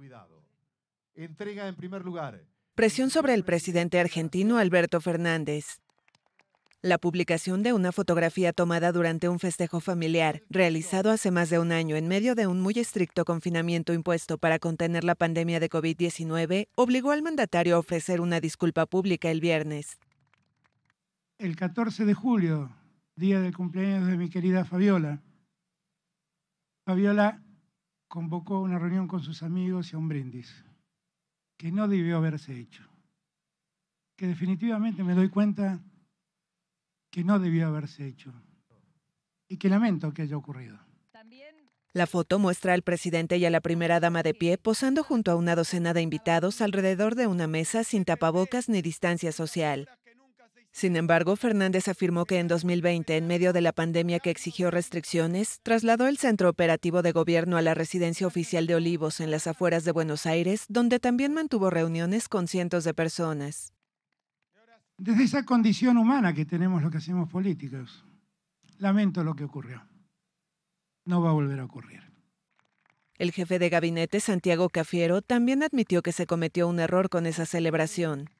cuidado. Entrega en primer lugar. Presión sobre el presidente argentino Alberto Fernández. La publicación de una fotografía tomada durante un festejo familiar, realizado hace más de un año en medio de un muy estricto confinamiento impuesto para contener la pandemia de COVID-19, obligó al mandatario a ofrecer una disculpa pública el viernes. El 14 de julio, día del cumpleaños de mi querida Fabiola, Fabiola convocó una reunión con sus amigos y a un brindis, que no debió haberse hecho, que definitivamente me doy cuenta que no debió haberse hecho y que lamento que haya ocurrido. La foto muestra al presidente y a la primera dama de pie posando junto a una docena de invitados alrededor de una mesa sin tapabocas ni distancia social. Sin embargo, Fernández afirmó que en 2020, en medio de la pandemia que exigió restricciones, trasladó el centro operativo de gobierno a la residencia oficial de Olivos en las afueras de Buenos Aires, donde también mantuvo reuniones con cientos de personas. Desde esa condición humana que tenemos lo que hacemos políticos, lamento lo que ocurrió. No va a volver a ocurrir. El jefe de gabinete, Santiago Cafiero, también admitió que se cometió un error con esa celebración.